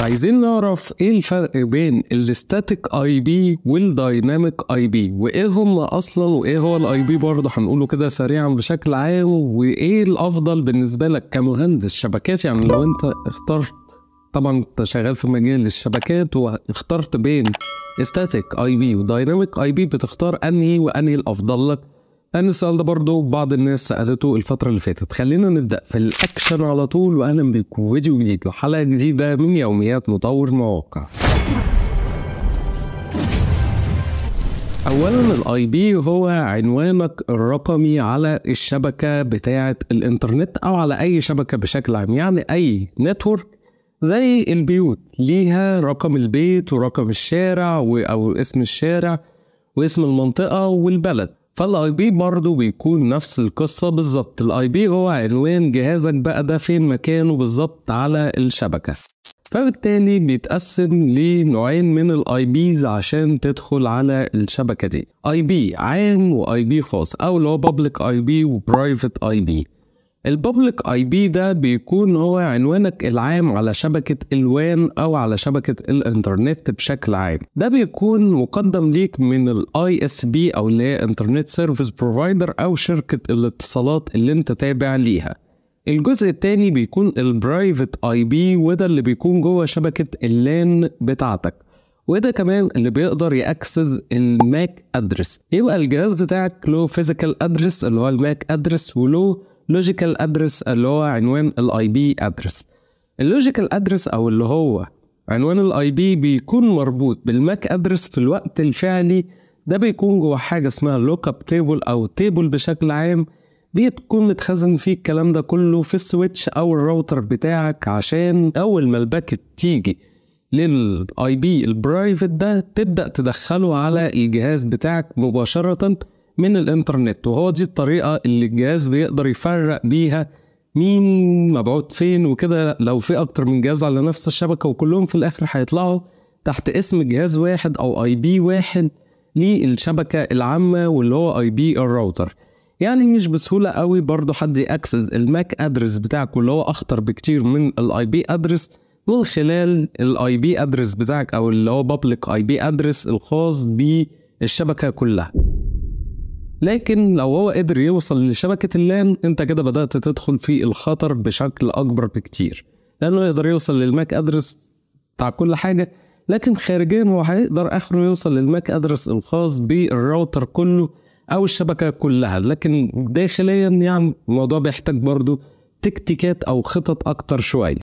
عايزين نعرف ايه الفرق بين الاستاتيك اي بي والدايناميك اي بي وايه هم اصلا وايه هو الاي بي برضه هنقوله كده سريعا بشكل عام وايه الافضل بالنسبه لك كمهندس شبكات يعني لو انت اخترت طبعا انت شغال في مجال الشبكات واخترت بين استاتيك اي بي ودايناميك اي بي بتختار انهي وانهي الافضل لك انا السؤال ده برضه بعض الناس سالته الفتره اللي فاتت خلينا نبدا في الاكشن على طول واهلا بكم فيديو جديد وحلقه جديده من يوميات مطور مواقع اولا الاي بي هو عنوانك الرقمي على الشبكه بتاعه الانترنت او على اي شبكه بشكل عام يعني اي نتورك زي البيوت ليها رقم البيت ورقم الشارع او اسم الشارع واسم المنطقه والبلد فالاي بي برضه بيكون نفس القصه بالظبط الاي بي هو عنوان جهازك بقى ده فين مكانه بالظبط على الشبكه فبالتالي بيتقسم لنوعين من الاي بيز عشان تدخل على الشبكه دي اي بي عام واي بي خاص او اللي هو بابليك اي بي وبرايفت اي بي الببليك اي بي ده بيكون هو عنوانك العام على شبكة الوان او على شبكة الانترنت بشكل عام ده بيكون مقدم ليك من الاي اس بي او اللي هي انترنت سيرفيس بروفايدر او شركة الاتصالات اللي انت تابع ليها الجزء التاني بيكون البرايفت اي بي وده اللي بيكون جوه شبكة اللان بتاعتك وده كمان اللي بيقدر ياكسس الماك ادرس يبقى الجهاز بتاعك له فيزيكال ادرس اللي هو الماك ادرس وله لوجيكال ادرس اللي هو عنوان الاي بي ادرس اللوجيكال ادرس او اللي هو عنوان الاي بي بيكون مربوط بالماك ادرس في الوقت الفعلي ده بيكون جوه حاجه اسمها لوك اب تيبل او تيبل بشكل عام بيكون متخزن فيه الكلام ده كله في السويتش او الراوتر بتاعك عشان اول ما الباكت تيجي للاي بي البرايفت ده تبدا تدخله على الجهاز بتاعك مباشره من الانترنت وهو دي الطريقه اللي الجهاز بيقدر يفرق بيها مين مبعوت فين وكده لو في اكتر من جهاز على نفس الشبكه وكلهم في الاخر هيطلعوا تحت اسم جهاز واحد او اي بي واحد للشبكه العامه واللي هو اي بي الراوتر يعني مش بسهوله قوي برضو حد ياكسس الماك ادرس بتاعك واللي هو اخطر بكتير من الاي بي ادرس من خلال الاي بي ادرس بتاعك او اللي هو بابليك اي بي ادرس الخاص بالشبكه كلها لكن لو هو قدر يوصل لشبكة اللان انت كده بدأت تدخل في الخطر بشكل أكبر بكتير لأنه يقدر يوصل للماك أدرس بتاع كل حاجة لكن خارجيا هو هيقدر آخره يوصل للماك أدرس الخاص بالراوتر كله أو الشبكة كلها لكن داخليا يعني الموضوع بيحتاج برضه تكتيكات أو خطط أكتر شوية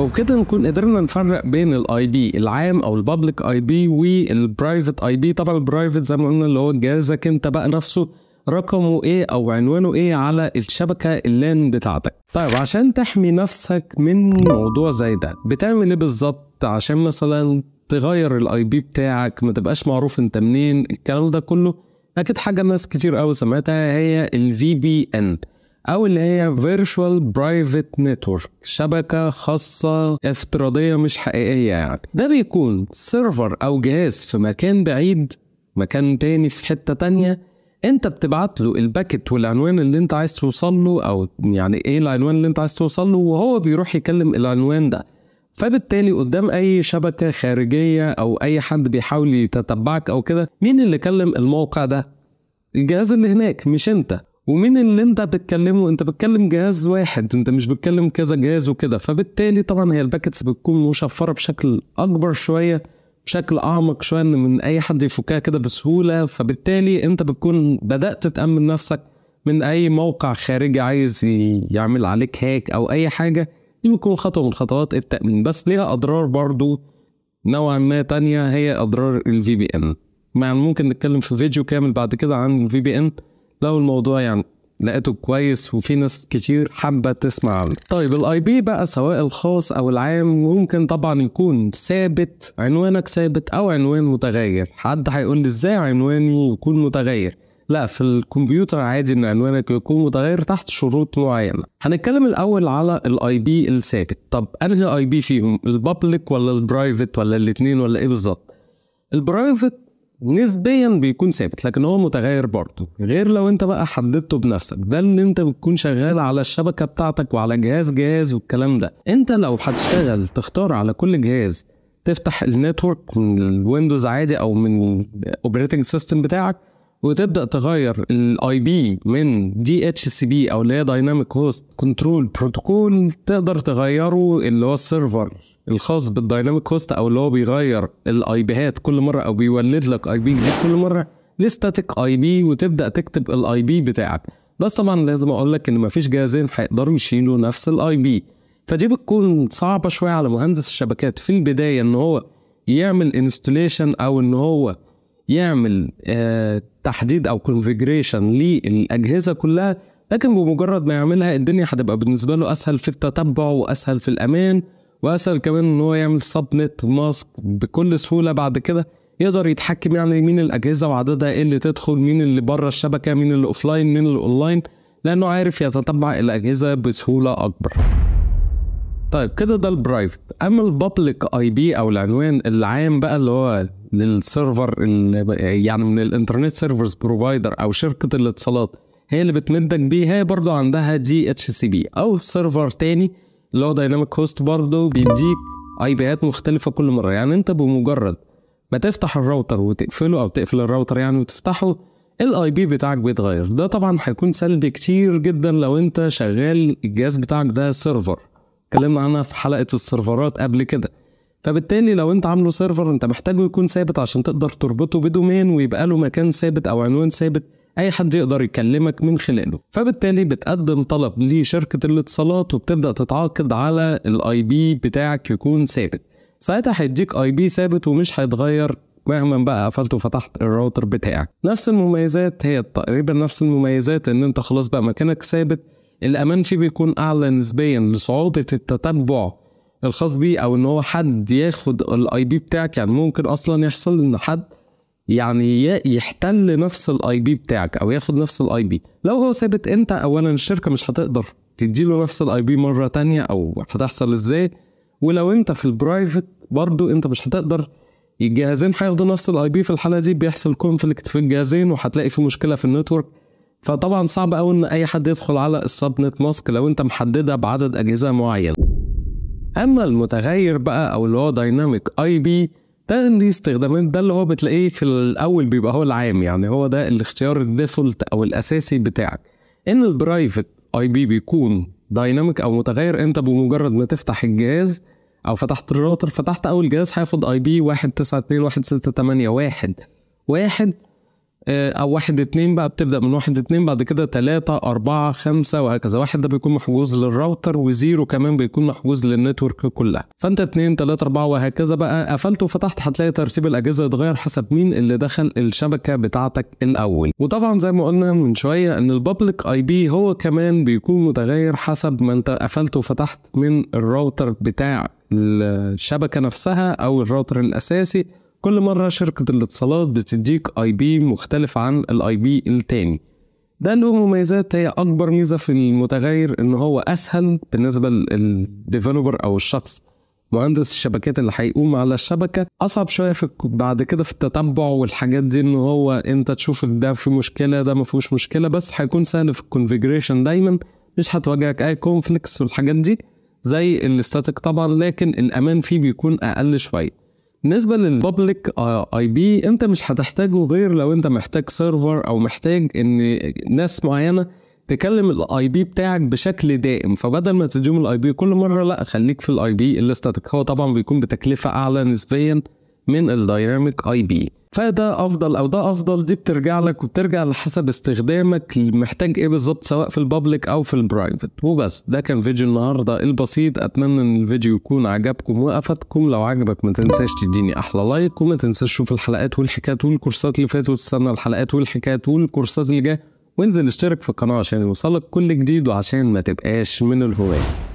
وبكده نكون قدرنا نفرق بين الاي بي العام او البابليك اي بي والبرايفت اي بي طبعا البرايفت زي ما قلنا اللي هو جهازك انت بقى نفسه رقمه ايه او عنوانه ايه على الشبكه اللان بتاعتك طيب عشان تحمي نفسك من موضوع زي ده بتعمل ايه بالظبط عشان مثلا تغير الاي بي بتاعك ما تبقاش معروف انت منين الكلام ده كله اكيد حاجه ناس كتير قوي سمعتها هي الفي بي ان أو اللي هي Virtual Private Network شبكة خاصة افتراضية مش حقيقية يعني ده بيكون سيرفر أو جهاز في مكان بعيد مكان تاني في حتة تانية انت بتبعت له الباكت والعنوان اللي انت عايز توصل له او يعني ايه العنوان اللي انت عايز توصل له وهو بيروح يكلم العنوان ده فبالتالي قدام اي شبكه خارجيه او اي حد بيحاول يتتبعك او كده مين اللي كلم الموقع ده الجهاز اللي هناك مش انت ومين اللي انت بتتكلمه انت بتتكلم جهاز واحد انت مش بتتكلم كذا جهاز وكده فبالتالي طبعا هي الباكتس بتكون مشفره بشكل اكبر شويه بشكل اعمق شويه من اي حد يفكها كده بسهوله فبالتالي انت بتكون بدات تامن نفسك من اي موقع خارجي عايز يعمل عليك هاك او اي حاجه دي بتكون خطوه من خطوات التامين بس ليها اضرار برضو نوعا ما تانية هي اضرار الفي بي ان مع ممكن نتكلم في فيديو كامل بعد كده عن الفي بي ان لو الموضوع يعني لقيته كويس وفي ناس كتير حابة تسمع عنه طيب الاي بي بقى سواء الخاص او العام ممكن طبعا يكون ثابت عنوانك ثابت او عنوان متغير حد هيقول لي ازاي عنواني يكون متغير لا في الكمبيوتر عادي ان عنوانك يكون متغير تحت شروط معينه هنتكلم الاول على الاي بي الثابت طب انهي اي بي فيهم البابليك ولا البرايفت ولا الاثنين ولا ايه بالظبط البرايفت نسبيا بيكون ثابت لكن هو متغير برضه غير لو انت بقى حددته بنفسك ده ان انت بتكون شغال على الشبكه بتاعتك وعلى جهاز جهاز والكلام ده انت لو هتشتغل تختار على كل جهاز تفتح النتورك من الويندوز عادي او من الاوبريتنج سيستم بتاعك وتبدا تغير الاي بي من دي اتش سي بي او اللي هي دايناميك هوست كنترول بروتوكول تقدر تغيره اللي هو السيرفر الخاص بالدايناميك هوست او اللي هو بيغير الاي بيهات كل مره او بيولد لك اي بي جديد كل مره لستاتيك اي بي وتبدا تكتب الاي بي بتاعك بس طبعا لازم اقول لك ان مفيش جهازين هيقدروا يشيلوا نفس الاي بي فدي بتكون صعبه شويه على مهندس الشبكات في البدايه ان هو يعمل انستليشن او ان هو يعمل آه تحديد او كونفجريشن للاجهزه كلها لكن بمجرد ما يعملها الدنيا هتبقى بالنسبه له اسهل في التتبع واسهل في الامان واسهل كمان ان هو يعمل سبنت ماسك بكل سهوله بعد كده يقدر يتحكم يعني مين الاجهزه وعددها ايه اللي تدخل مين اللي بره الشبكه مين اللي لاين مين اللي لانه عارف يتتبع الاجهزه بسهوله اكبر طيب كده ده البرايفت اما البابليك اي بي او العنوان العام بقى اللي هو للسيرفر يعني من الانترنت سيرفرز بروفايدر او شركه الاتصالات هي اللي بتمدك بيه هي برضو عندها دي اتش سي بي او سيرفر تاني اللي هو دايناميك هوست برضه بيديك اي بيات مختلفه كل مره يعني انت بمجرد ما تفتح الراوتر وتقفله او تقفل الراوتر يعني وتفتحه الاي بي بتاعك بيتغير ده طبعا هيكون سلبي كتير جدا لو انت شغال الجهاز بتاعك ده سيرفر اتكلمنا عنها في حلقه السيرفرات قبل كده فبالتالي لو انت عامله سيرفر انت محتاجه يكون ثابت عشان تقدر تربطه بدومين ويبقى له مكان ثابت او عنوان ثابت اي حد يقدر يكلمك من خلاله فبالتالي بتقدم طلب لشركه الاتصالات وبتبدا تتعاقد على الاي بي بتاعك يكون ثابت ساعتها هيديك اي بي ثابت ومش هيتغير مهما بقى قفلت وفتحت الراوتر بتاعك نفس المميزات هي تقريبا نفس المميزات ان انت خلاص بقى مكانك ثابت الامان فيه بيكون اعلى نسبيا لصعوبه التتبع الخاص بيه او ان هو حد ياخد الاي بي بتاعك يعني ممكن اصلا يحصل ان حد يعني يحتل نفس الاي بي بتاعك او ياخد نفس الاي بي لو هو ثابت انت اولا الشركه مش هتقدر تدي له نفس الاي بي مره تانية او هتحصل ازاي ولو انت في البرايفت برضو انت مش هتقدر الجهازين هياخدوا نفس الاي بي في الحاله دي بيحصل كونفليكت في الجهازين وهتلاقي في مشكله في النتورك فطبعا صعب قوي ان اي حد يدخل على السبنت ماسك لو انت محددها بعدد اجهزه معين اما المتغير بقى او اللي هو دايناميك اي بي تنليستر ده ده اللي هو بتلاقيه في الاول بيبقى هو العام يعني هو ده الاختيار الديفولت او الاساسي بتاعك ان البرايفت اي بي بيكون دايناميك او متغير انت بمجرد ما تفتح الجهاز او فتحت الراوتر فتحت اول جهاز هياخد اي بي 192.168.1 واحد, واحد آه، او واحد اتنين بقى بتبدا من واحد اتنين بعد كده تلاتة اربعة خمسة وهكذا واحد ده بيكون محجوز للراوتر وزيرو كمان بيكون محجوز للنتورك كلها فانت اتنين تلاتة اربعة وهكذا بقى قفلت وفتحت هتلاقي ترتيب الاجهزه اتغير حسب مين اللي دخل الشبكه بتاعتك الاول وطبعا زي ما قلنا من شويه ان البابليك اي بي هو كمان بيكون متغير حسب ما انت قفلت وفتحت من الراوتر بتاع الشبكه نفسها او الراوتر الاساسي كل مرة شركة الاتصالات بتديك اي بي مختلف عن الاي بي التاني ده له مميزات هي اكبر ميزة في المتغير ان هو اسهل بالنسبة للديفلوبر او الشخص مهندس الشبكات اللي هيقوم على الشبكة أصعب شوية في بعد كده في التتبع والحاجات دي إن هو أنت تشوف ده في مشكلة ده ما فيهوش مشكلة بس هيكون سهل في الكونفيجريشن دايما مش هتواجهك أي كونفليكس والحاجات دي زي الاستاتيك طبعا لكن الأمان فيه بيكون أقل شوية بالنسبه للبابليك اي بي انت مش هتحتاجه غير لو انت محتاج سيرفر او محتاج ان ناس معينه تكلم الاي بي بتاعك بشكل دائم فبدل ما تديهم الاي بي كل مره لا خليك في الاي بي الاستاتيك هو طبعا بيكون بتكلفه اعلى نسبيا من الدايناميك اي بي فده افضل او ده افضل دي بترجع لك وبترجع لحسب استخدامك محتاج ايه بالظبط سواء في البابليك او في البرايفت وبس ده كان فيديو النهارده البسيط اتمنى ان الفيديو يكون عجبكم وافادكم لو عجبك ما تنساش تديني احلى لايك وما تنساش تشوف الحلقات والحكايات والكورسات اللي فاتت وتستنى الحلقات والحكايات والكورسات اللي جايه وانزل اشترك في القناه عشان يوصلك كل جديد وعشان ما تبقاش من الهوايه